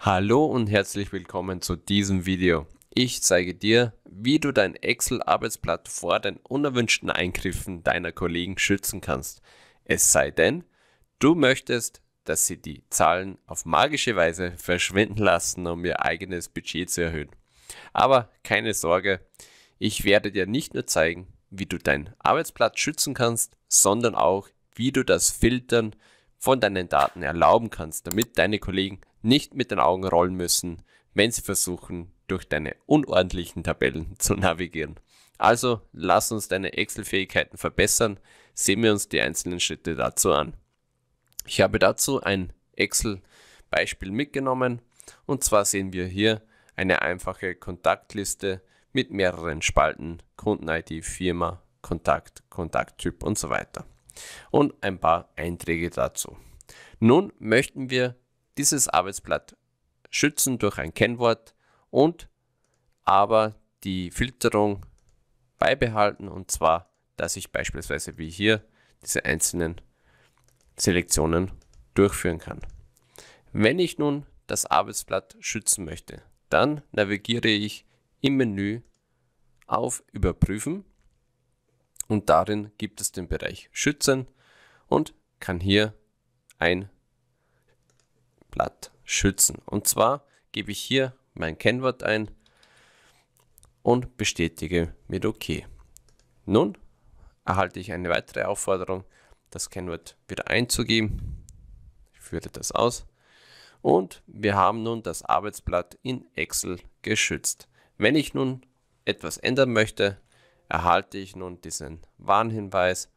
Hallo und herzlich willkommen zu diesem Video. Ich zeige dir, wie du dein Excel-Arbeitsblatt vor den unerwünschten Eingriffen deiner Kollegen schützen kannst. Es sei denn, du möchtest, dass sie die Zahlen auf magische Weise verschwinden lassen, um ihr eigenes Budget zu erhöhen. Aber keine Sorge, ich werde dir nicht nur zeigen, wie du dein Arbeitsblatt schützen kannst, sondern auch, wie du das Filtern von deinen Daten erlauben kannst, damit deine Kollegen nicht mit den Augen rollen müssen, wenn sie versuchen, durch deine unordentlichen Tabellen zu navigieren. Also lass uns deine Excel-Fähigkeiten verbessern, sehen wir uns die einzelnen Schritte dazu an. Ich habe dazu ein Excel-Beispiel mitgenommen und zwar sehen wir hier eine einfache Kontaktliste mit mehreren Spalten, Kunden-ID, Firma, Kontakt, Kontakttyp und so weiter. Und ein paar Einträge dazu. Nun möchten wir dieses Arbeitsblatt schützen durch ein Kennwort und aber die Filterung beibehalten und zwar, dass ich beispielsweise wie hier diese einzelnen Selektionen durchführen kann. Wenn ich nun das Arbeitsblatt schützen möchte, dann navigiere ich im Menü auf Überprüfen und darin gibt es den Bereich Schützen und kann hier ein Blatt schützen. Und zwar gebe ich hier mein Kennwort ein und bestätige mit OK. Nun erhalte ich eine weitere Aufforderung, das Kennwort wieder einzugeben. Ich führe das aus. Und wir haben nun das Arbeitsblatt in Excel geschützt. Wenn ich nun etwas ändern möchte, erhalte ich nun diesen Warnhinweis,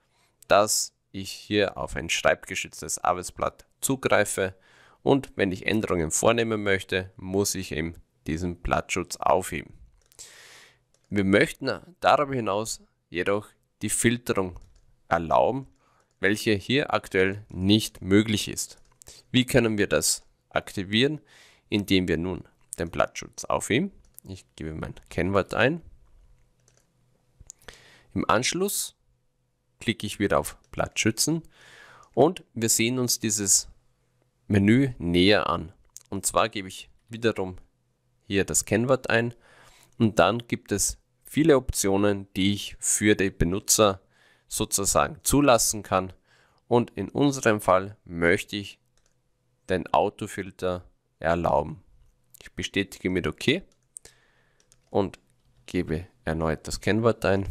dass ich hier auf ein schreibgeschütztes Arbeitsblatt zugreife. Und wenn ich Änderungen vornehmen möchte, muss ich eben diesen Blattschutz aufheben. Wir möchten darüber hinaus jedoch die Filterung erlauben, welche hier aktuell nicht möglich ist. Wie können wir das aktivieren? Indem wir nun den Blattschutz aufheben. Ich gebe mein Kennwort ein. Im Anschluss klicke ich wieder auf Platzschützen und wir sehen uns dieses Menü näher an. Und zwar gebe ich wiederum hier das Kennwort ein und dann gibt es viele Optionen, die ich für den Benutzer sozusagen zulassen kann. Und in unserem Fall möchte ich den Autofilter erlauben. Ich bestätige mit OK und gebe erneut das Kennwort ein.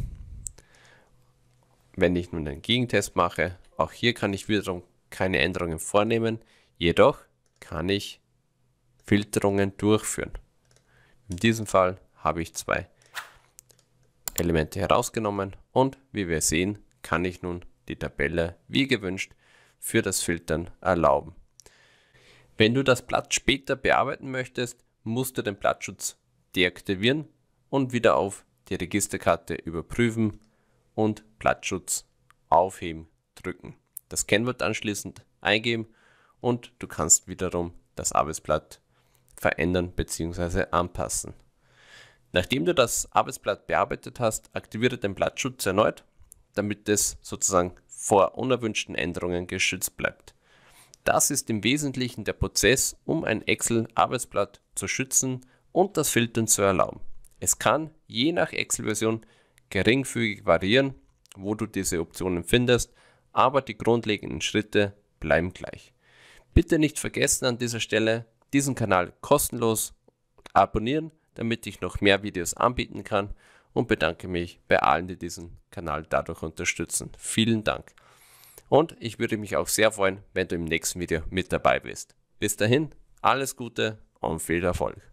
Wenn ich nun den Gegentest mache, auch hier kann ich wiederum keine Änderungen vornehmen. Jedoch kann ich Filterungen durchführen. In diesem Fall habe ich zwei Elemente herausgenommen und wie wir sehen, kann ich nun die Tabelle wie gewünscht für das Filtern erlauben. Wenn du das Blatt später bearbeiten möchtest, musst du den Blattschutz deaktivieren und wieder auf die Registerkarte überprüfen und Blattschutz aufheben drücken. Das Kennwort anschließend eingeben und du kannst wiederum das Arbeitsblatt verändern bzw. anpassen. Nachdem du das Arbeitsblatt bearbeitet hast, aktiviere den Blattschutz erneut, damit es sozusagen vor unerwünschten Änderungen geschützt bleibt. Das ist im Wesentlichen der Prozess, um ein Excel-Arbeitsblatt zu schützen und das Filtern zu erlauben. Es kann je nach Excel-Version geringfügig variieren, wo du diese Optionen findest, aber die grundlegenden Schritte bleiben gleich. Bitte nicht vergessen an dieser Stelle, diesen Kanal kostenlos abonnieren, damit ich noch mehr Videos anbieten kann und bedanke mich bei allen, die diesen Kanal dadurch unterstützen. Vielen Dank. Und ich würde mich auch sehr freuen, wenn du im nächsten Video mit dabei bist. Bis dahin, alles Gute und viel Erfolg.